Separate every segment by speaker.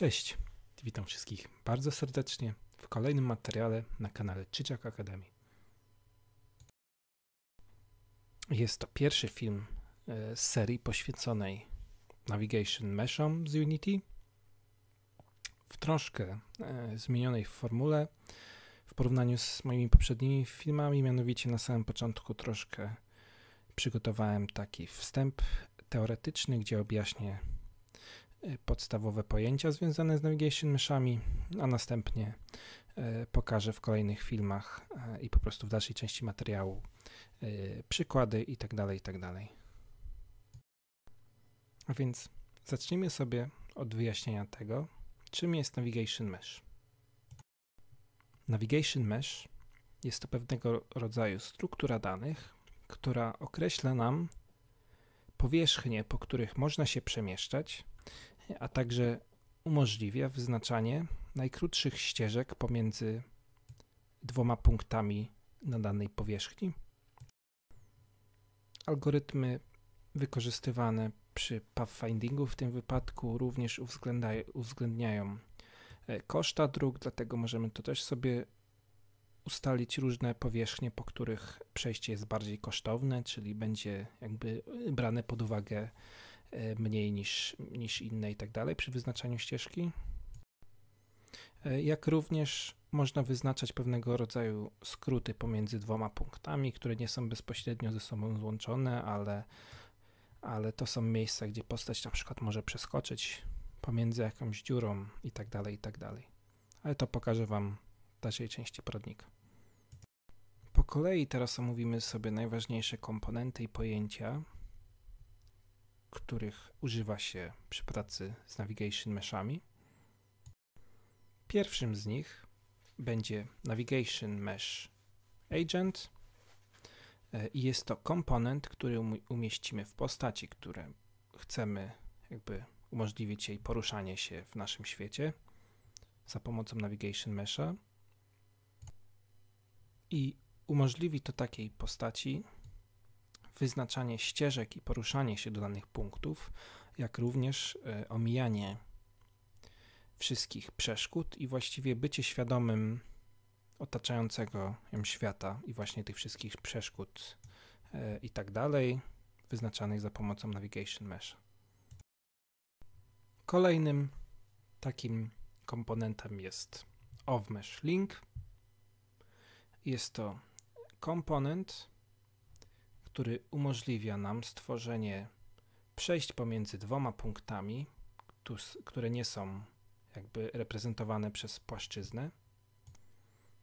Speaker 1: Cześć, witam wszystkich bardzo serdecznie w kolejnym materiale na kanale Czyciak Akademii. Jest to pierwszy film e, z serii poświęconej Navigation Meshom z Unity. W troszkę e, zmienionej formule w porównaniu z moimi poprzednimi filmami, mianowicie na samym początku troszkę przygotowałem taki wstęp teoretyczny, gdzie objaśnię Y, podstawowe pojęcia związane z navigation myszami, a następnie y, pokażę w kolejnych filmach y, i po prostu w dalszej części materiału przykłady itd. Tak itd. Tak a więc zacznijmy sobie od wyjaśnienia tego, czym jest navigation mesh. Navigation mesh jest to pewnego rodzaju struktura danych, która określa nam powierzchnie, po których można się przemieszczać, a także umożliwia wyznaczanie najkrótszych ścieżek pomiędzy dwoma punktami na danej powierzchni. Algorytmy wykorzystywane przy pathfindingu w tym wypadku również uwzględniają e, koszta dróg, dlatego możemy to też sobie ustalić różne powierzchnie, po których przejście jest bardziej kosztowne, czyli będzie jakby brane pod uwagę E, mniej niż, niż inne i tak dalej przy wyznaczaniu ścieżki. E, jak również można wyznaczać pewnego rodzaju skróty pomiędzy dwoma punktami, które nie są bezpośrednio ze sobą złączone, ale, ale to są miejsca, gdzie postać na przykład może przeskoczyć pomiędzy jakąś dziurą i tak dalej, i tak dalej. Ale to pokażę Wam w dalszej części poradnika. Po kolei teraz omówimy sobie najważniejsze komponenty i pojęcia, których używa się przy pracy z navigation meshami. Pierwszym z nich będzie Navigation Mesh Agent e, i jest to komponent, który umieścimy w postaci, które chcemy jakby umożliwić jej poruszanie się w naszym świecie za pomocą Navigation Mesha i umożliwi to takiej postaci wyznaczanie ścieżek i poruszanie się do danych punktów, jak również e, omijanie wszystkich przeszkód i właściwie bycie świadomym otaczającego ją świata i właśnie tych wszystkich przeszkód e, i tak dalej, wyznaczanych za pomocą Navigation Mesh. Kolejnym takim komponentem jest OwMesh Link. Jest to komponent, który umożliwia nam stworzenie przejść pomiędzy dwoma punktami, które nie są jakby reprezentowane przez płaszczyznę,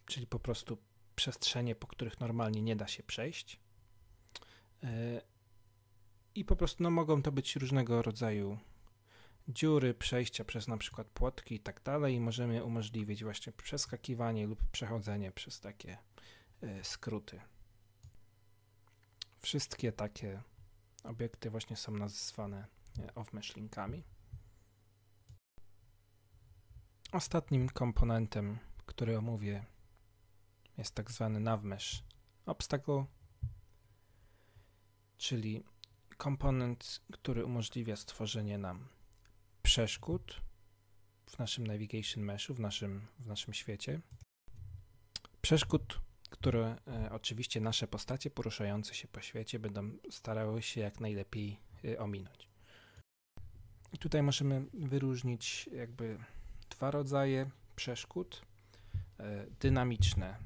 Speaker 1: czyli po prostu przestrzenie, po których normalnie nie da się przejść. E, I po prostu no, mogą to być różnego rodzaju dziury, przejścia przez na przykład płotki i tak dalej. I możemy umożliwić właśnie przeskakiwanie lub przechodzenie przez takie e, skróty. Wszystkie takie obiekty właśnie są nazywane e, off Ostatnim komponentem, który omówię, jest tak zwany navmesh obstacle, czyli komponent, który umożliwia stworzenie nam przeszkód w naszym navigation meshu, w naszym, w naszym świecie. Przeszkód które e, oczywiście nasze postacie poruszające się po świecie będą starały się jak najlepiej e, ominąć. I tutaj możemy wyróżnić jakby dwa rodzaje przeszkód e, dynamiczne,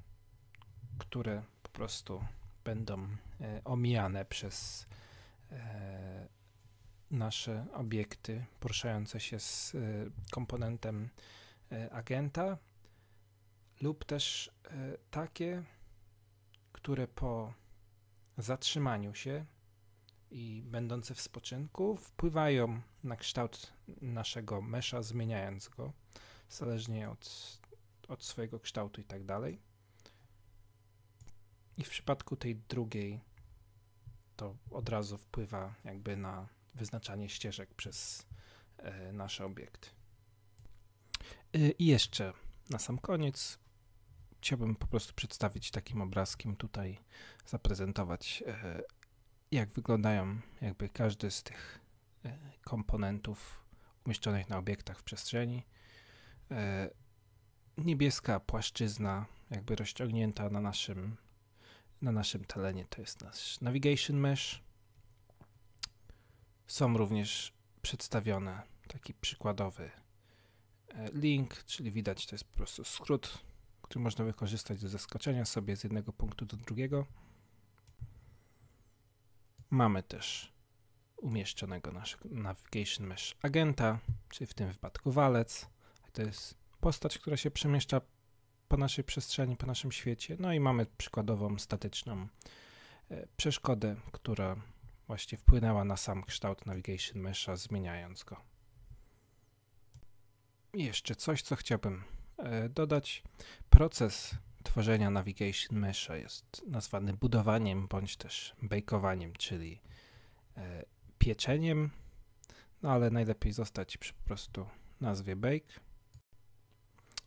Speaker 1: które po prostu będą omijane przez nasze obiekty poruszające się z komponentem agenta lub też e, takie, które po zatrzymaniu się i będące w spoczynku wpływają na kształt naszego mesza, zmieniając go, zależnie od, od swojego kształtu i tak dalej. I w przypadku tej drugiej to od razu wpływa jakby na wyznaczanie ścieżek przez e, nasze obiekty. E, I jeszcze na sam koniec chciałbym po prostu przedstawić takim obrazkiem tutaj, zaprezentować, e, jak wyglądają jakby każdy z tych e, komponentów umieszczonych na obiektach w przestrzeni. E, niebieska płaszczyzna, jakby rozciągnięta na naszym, na naszym terenie, to jest nasz navigation mesh. Są również przedstawione taki przykładowy link, czyli widać to jest po prostu skrót który można wykorzystać do zaskoczenia sobie z jednego punktu do drugiego. Mamy też umieszczonego naszego Navigation Mesh agenta, czyli w tym wypadku walec. To jest postać, która się przemieszcza po naszej przestrzeni, po naszym świecie. No i mamy przykładową statyczną e, przeszkodę, która właśnie wpłynęła na sam kształt Navigation Mesha, zmieniając go. I jeszcze coś, co chciałbym E, dodać. Proces tworzenia navigation mesha jest nazwany budowaniem bądź też bakowaniem, czyli e, pieczeniem, no ale najlepiej zostać przy po prostu nazwie bake.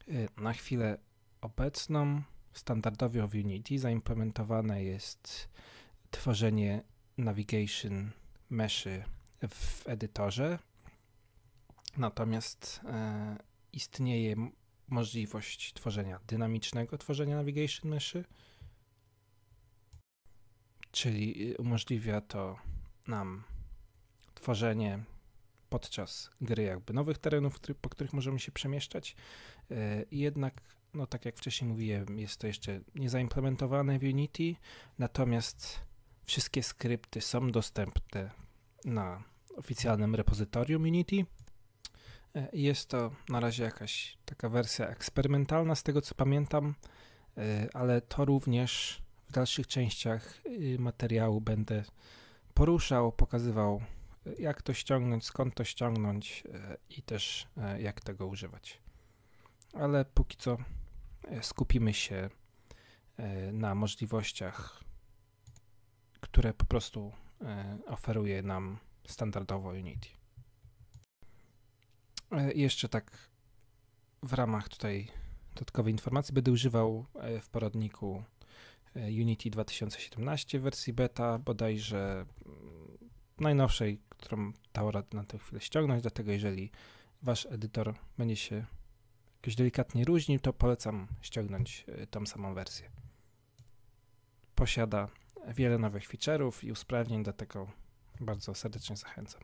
Speaker 1: E, na chwilę obecną standardowo w Unity zaimplementowane jest tworzenie navigation meszy w edytorze. Natomiast e, istnieje możliwość tworzenia dynamicznego tworzenia navigation myszy, czyli y, umożliwia to nam tworzenie podczas gry jakby nowych terenów, po których możemy się przemieszczać. Y, jednak, no tak jak wcześniej mówiłem, jest to jeszcze niezaimplementowane w Unity, natomiast wszystkie skrypty są dostępne na oficjalnym repozytorium Unity. E, jest to na razie jakaś taka wersja eksperymentalna, z tego co pamiętam, e, ale to również w dalszych częściach y, materiału będę poruszał, pokazywał, y, jak to ściągnąć, skąd to ściągnąć e, i też jak tego używać. Ale póki co skupimy się na możliwościach, które po prostu oferuje nam standardowo Unity. E, jeszcze tak w ramach tutaj dodatkowej informacji będę używał e, w poradniku e, Unity 2017 wersji beta, bodajże mm, najnowszej, którą Taura na tę chwilę ściągnąć, dlatego jeżeli wasz edytor będzie się jakoś delikatnie różnił, to polecam ściągnąć tą samą wersję. Posiada wiele nowych feature'ów i usprawnień, dlatego bardzo serdecznie zachęcam.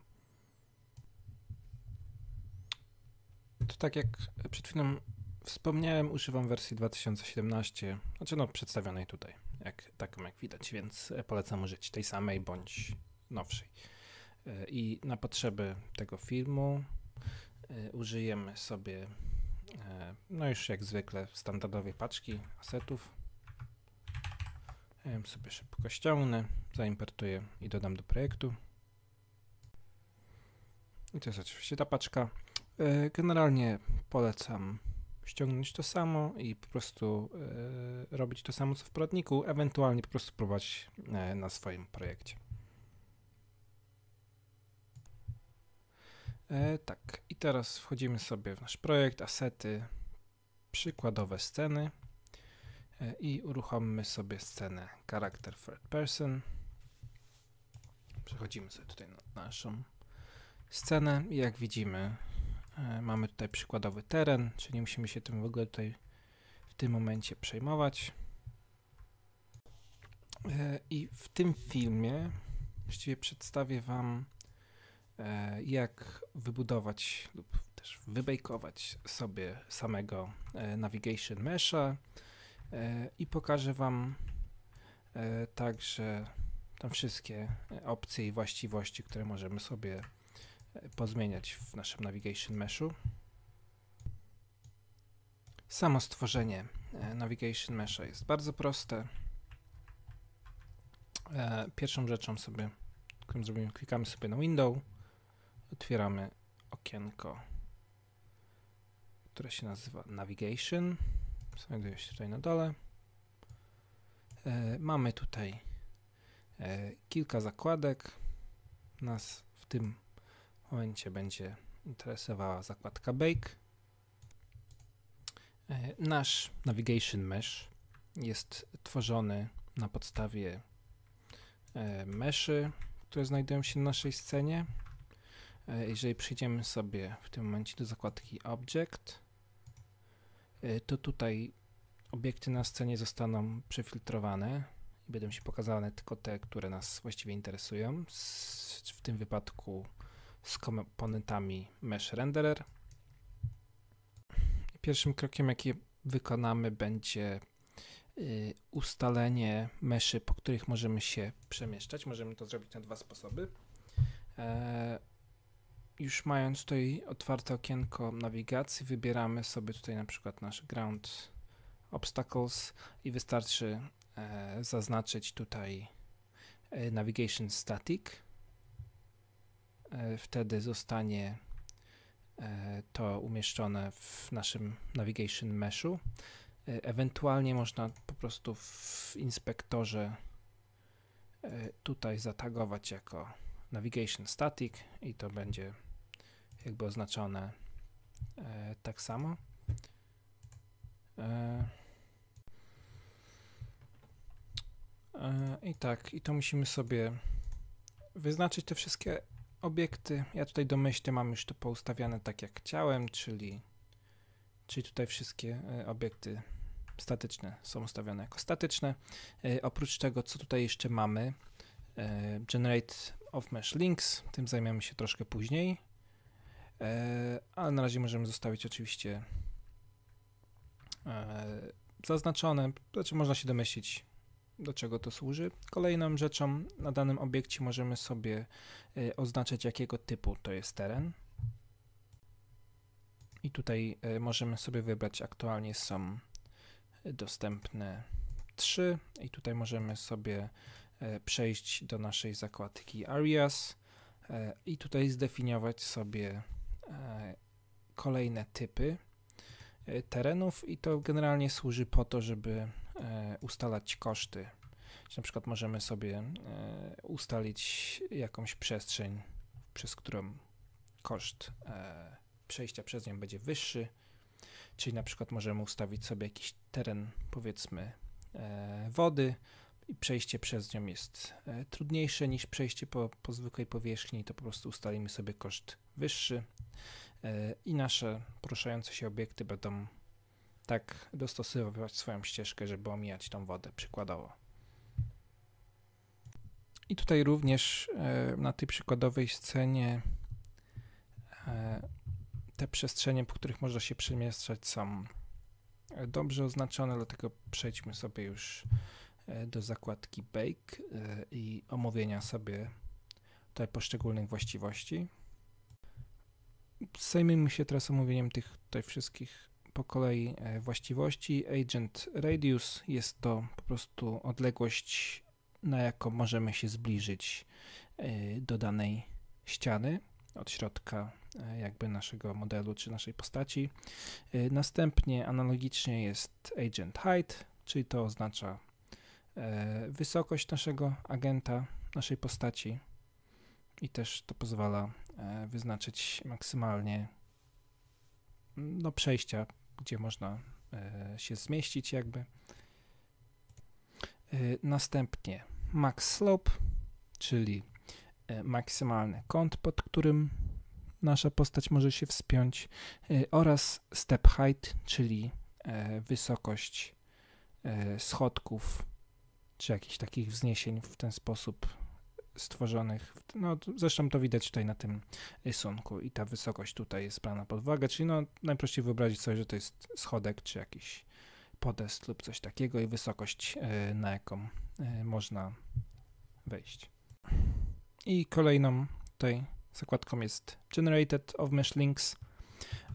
Speaker 1: tak jak przed chwilą wspomniałem, używam wersji 2017, znaczy no przedstawionej tutaj, jak, taką jak widać, więc e, polecam użyć tej samej bądź nowszej. E, I na potrzeby tego filmu e, użyjemy sobie, no już jak zwykle, standardowej paczki asetów. Ja sobie szybko ściągnę, zaimportuję i dodam do projektu. I to jest oczywiście ta paczka. E, generalnie polecam ściągnąć to samo i po prostu e, robić to samo co w poradniku, ewentualnie po prostu próbować e, na swoim projekcie. Tak, i teraz wchodzimy sobie w nasz projekt, asety, przykładowe sceny i uruchomimy sobie scenę Character third person. Przechodzimy sobie tutaj na naszą scenę i jak widzimy E, mamy tutaj przykładowy teren, czyli musimy się tym w ogóle tutaj w tym momencie przejmować. E, I w tym filmie właściwie przedstawię Wam, e, jak wybudować lub też wybejkować sobie samego Navigation Mesha i pokażę Wam także tam wszystkie opcje i właściwości, które możemy sobie pozmieniać w naszym Navigation Meshu. Samo stworzenie e, Navigation Mesha jest bardzo proste. E, pierwszą rzeczą sobie, którą zrobimy, klikamy sobie na Window, otwieramy okienko, które się nazywa Navigation. Znajduje się tutaj na dole. E, mamy tutaj kilka zakładek. Nas w tym on będzie interesowała zakładka Bake. E, nasz Navigation Mesh jest tworzony na podstawie e, meszy, które znajdują się na naszej scenie. E, jeżeli przyjdziemy sobie w tym momencie do zakładki Object, to tutaj obiekty na scenie zostaną przefiltrowane i będą się pokazane tylko te, które nas właściwie interesują. W tym wypadku z komponentami Mesh Renderer. Pierwszym krokiem, jaki wykonamy, będzie y, ustalenie meszy, po których możemy się przemieszczać. Możemy to zrobić na dwa sposoby. E, już mając tutaj otwarte okienko nawigacji, wybieramy sobie tutaj na przykład nasz Ground Obstacles i wystarczy e, zaznaczyć tutaj e, Navigation Static E, wtedy zostanie e, to umieszczone w naszym navigation meshu. E, ewentualnie można po prostu w inspektorze tutaj zatagować jako navigation static i to będzie jakby oznaczone tak samo. I tak, i to musimy sobie wyznaczyć te wszystkie obiekty. Ja tutaj domyślnie mam już to poustawiane tak jak chciałem, czyli, czyli tutaj wszystkie e, obiekty statyczne są ustawione jako statyczne. E, oprócz tego, co tutaj jeszcze mamy, e, generate of mesh links, tym zajmiemy się troszkę później, ale na razie możemy zostawić oczywiście zaznaczone, znaczy można się domyślić, do czego to służy. Kolejną rzeczą na danym obiekcie możemy sobie y, oznaczyć jakiego typu to jest teren. I tutaj y, możemy sobie wybrać, aktualnie są y, dostępne 3 i tutaj możemy sobie przejść do naszej zakładki Areas i tutaj zdefiniować sobie kolejne typy terenów i to generalnie służy po to, żeby E, ustalać koszty. Czyli na przykład możemy sobie e, ustalić jakąś przestrzeń, przez którą koszt e, przejścia przez nią będzie wyższy. Czyli na przykład możemy ustawić sobie jakiś teren, powiedzmy, wody i przejście przez nią jest trudniejsze niż przejście po, po zwykłej powierzchni, to po prostu ustalimy sobie koszt wyższy i nasze poruszające się obiekty będą tak dostosowywać swoją ścieżkę, żeby omijać tą wodę przykładowo. I tutaj również e, na tej przykładowej scenie e, te przestrzenie, po których można się przemieszczać są dobrze oznaczone, dlatego przejdźmy sobie już e, do zakładki Bake i omówienia sobie tutaj poszczególnych właściwości. Zajmijmy się teraz omówieniem tych tutaj wszystkich po kolei e, właściwości. Agent radius jest to po prostu odległość, na jaką możemy się zbliżyć e, do danej ściany od środka e, jakby naszego modelu czy naszej postaci. Następnie analogicznie jest agent height, czyli to oznacza wysokość naszego agenta, naszej postaci i też to pozwala wyznaczyć maksymalnie no, przejścia gdzie można e, się zmieścić jakby. E, następnie max slope, czyli e, maksymalny kąt, pod którym nasza postać może się wspiąć oraz step height, czyli wysokość schodków czy jakichś takich wzniesień w ten sposób stworzonych. No, zresztą to widać tutaj na tym rysunku i ta wysokość tutaj jest brana pod uwagę, czyli no, najprościej wyobrazić sobie, że to jest schodek czy jakiś podest lub coś takiego i wysokość, e, na jaką e, można wejść. I kolejną tutaj zakładką jest Generated of Mesh Links,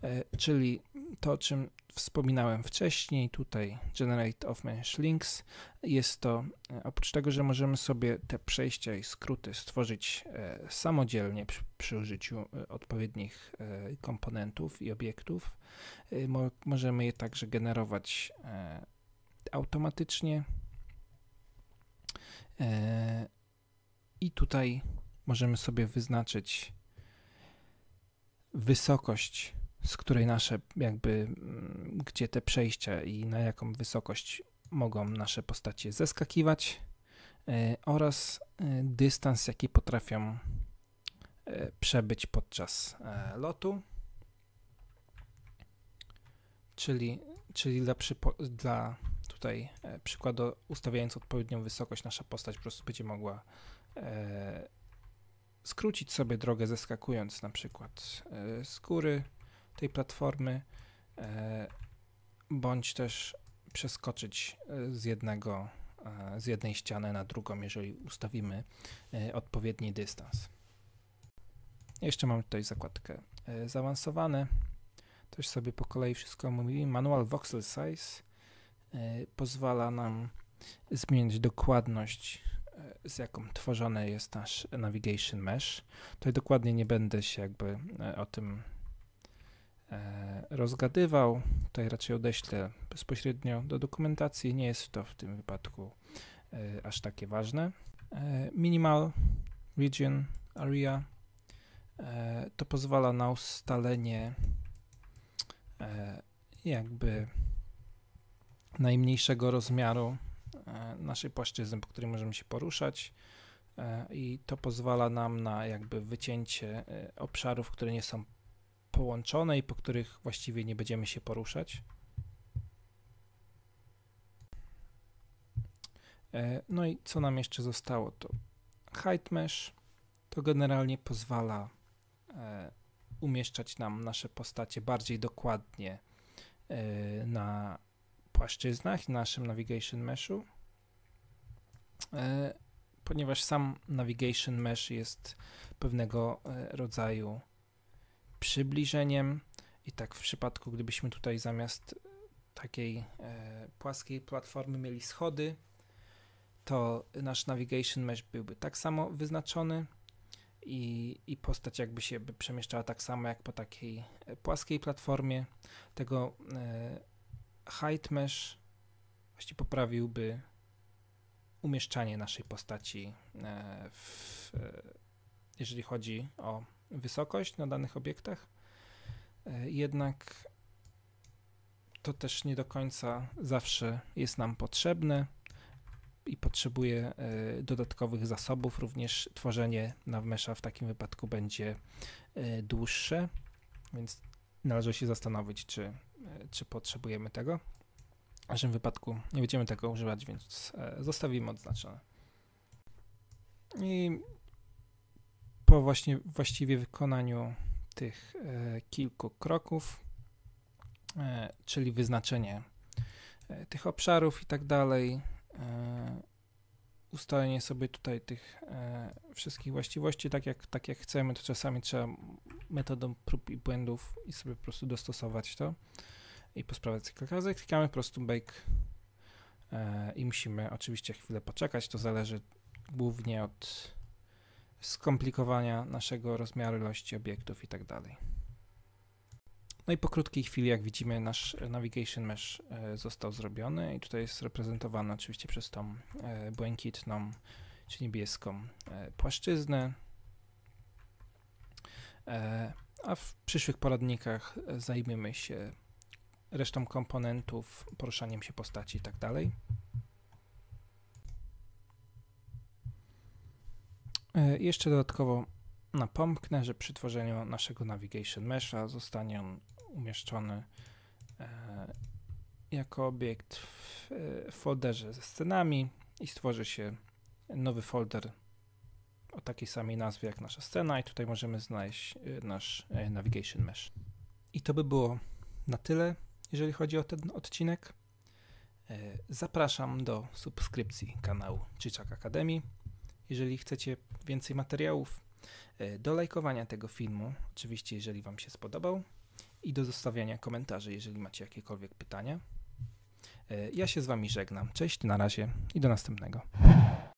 Speaker 1: e, czyli to, czym wspominałem wcześniej, tutaj Generate of Mesh Links. Jest to, e, oprócz tego, że możemy sobie te przejścia i skróty stworzyć e, samodzielnie przy, przy użyciu e, odpowiednich komponentów i obiektów, mo możemy je także generować automatycznie. I tutaj możemy sobie wyznaczyć wysokość z której nasze jakby, mm, gdzie te przejścia i na jaką wysokość mogą nasze postacie zeskakiwać e, oraz e, dystans, jaki potrafią e, przebyć podczas lotu. Czyli, czyli dla, dla tutaj przykładu ustawiając odpowiednią wysokość nasza postać po prostu będzie mogła skrócić sobie drogę zeskakując na przykład z góry tej platformy, e, bądź też przeskoczyć e, z jednego, e, z jednej ściany na drugą, jeżeli ustawimy odpowiedni dystans. Jeszcze mam tutaj zakładkę zaawansowane. Też sobie po kolei wszystko omówimy. Manual Voxel Size pozwala nam zmienić dokładność, z jaką tworzony jest nasz Navigation Mesh. Tutaj dokładnie nie będę się jakby o tym E, rozgadywał. Tutaj raczej odeślę bezpośrednio do dokumentacji. Nie jest to w tym wypadku e, aż takie ważne. E, minimal Region Area to pozwala na ustalenie jakby najmniejszego rozmiaru naszej płaszczyzny, po której możemy się poruszać i to pozwala nam na jakby wycięcie obszarów, które nie są połączone i po których właściwie nie będziemy się poruszać. E, no i co nam jeszcze zostało? To height mesh to generalnie pozwala e, umieszczać nam nasze postacie bardziej dokładnie e, na płaszczyznach, naszym navigation meshu, ponieważ sam navigation mesh jest pewnego rodzaju przybliżeniem. I tak w przypadku, gdybyśmy tutaj zamiast e, takiej e, płaskiej platformy mieli schody, to nasz navigation mesh byłby tak samo wyznaczony i, i postać jakby się by przemieszczała tak samo jak po takiej e, płaskiej platformie. Tego e, height mesh właściwie poprawiłby umieszczanie naszej postaci e, w, jeżeli chodzi o wysokość na danych obiektach. E, jednak to też nie do końca zawsze jest nam potrzebne i potrzebuje e, dodatkowych zasobów. Również tworzenie NavMesha w takim wypadku będzie e, dłuższe, więc należy się zastanowić, czy, czy potrzebujemy tego. W naszym wypadku nie będziemy tego używać, więc zostawimy odznaczone. I po właśnie właściwie wykonaniu tych e, kilku kroków, e, czyli wyznaczenie e, tych obszarów i tak dalej, ustalenie sobie tutaj tych wszystkich właściwości, tak jak, tak jak chcemy, to czasami trzeba metodą prób i błędów i sobie po prostu dostosować to i posprawdzać kilka razy. Klikamy po prostu bake i musimy oczywiście chwilę poczekać, to zależy głównie od skomplikowania naszego rozmiaru, ilości obiektów i tak dalej. No i po krótkiej chwili, jak widzimy, nasz navigation mesh e, został zrobiony i tutaj jest reprezentowany oczywiście przez tą e, błękitną czy niebieską e, płaszczyznę. A w przyszłych poradnikach zajmiemy się resztą komponentów, poruszaniem się postaci i tak dalej. E, jeszcze dodatkowo napomknę, że przy tworzeniu naszego Navigation Mesha zostanie on umieszczony e, jako obiekt e, w folderze ze scenami i stworzy się nowy folder o takiej samej nazwie jak nasza scena i tutaj możemy znaleźć nasz Navigation Mesh. I to by było na tyle, jeżeli chodzi o ten odcinek. Zapraszam do subskrypcji kanału Chichak Akademii. Jeżeli chcecie więcej materiałów, e, do lajkowania tego filmu, oczywiście jeżeli Wam się spodobał i do zostawiania komentarzy, jeżeli macie jakiekolwiek pytania. E, ja się z Wami żegnam. Cześć, na razie i do następnego.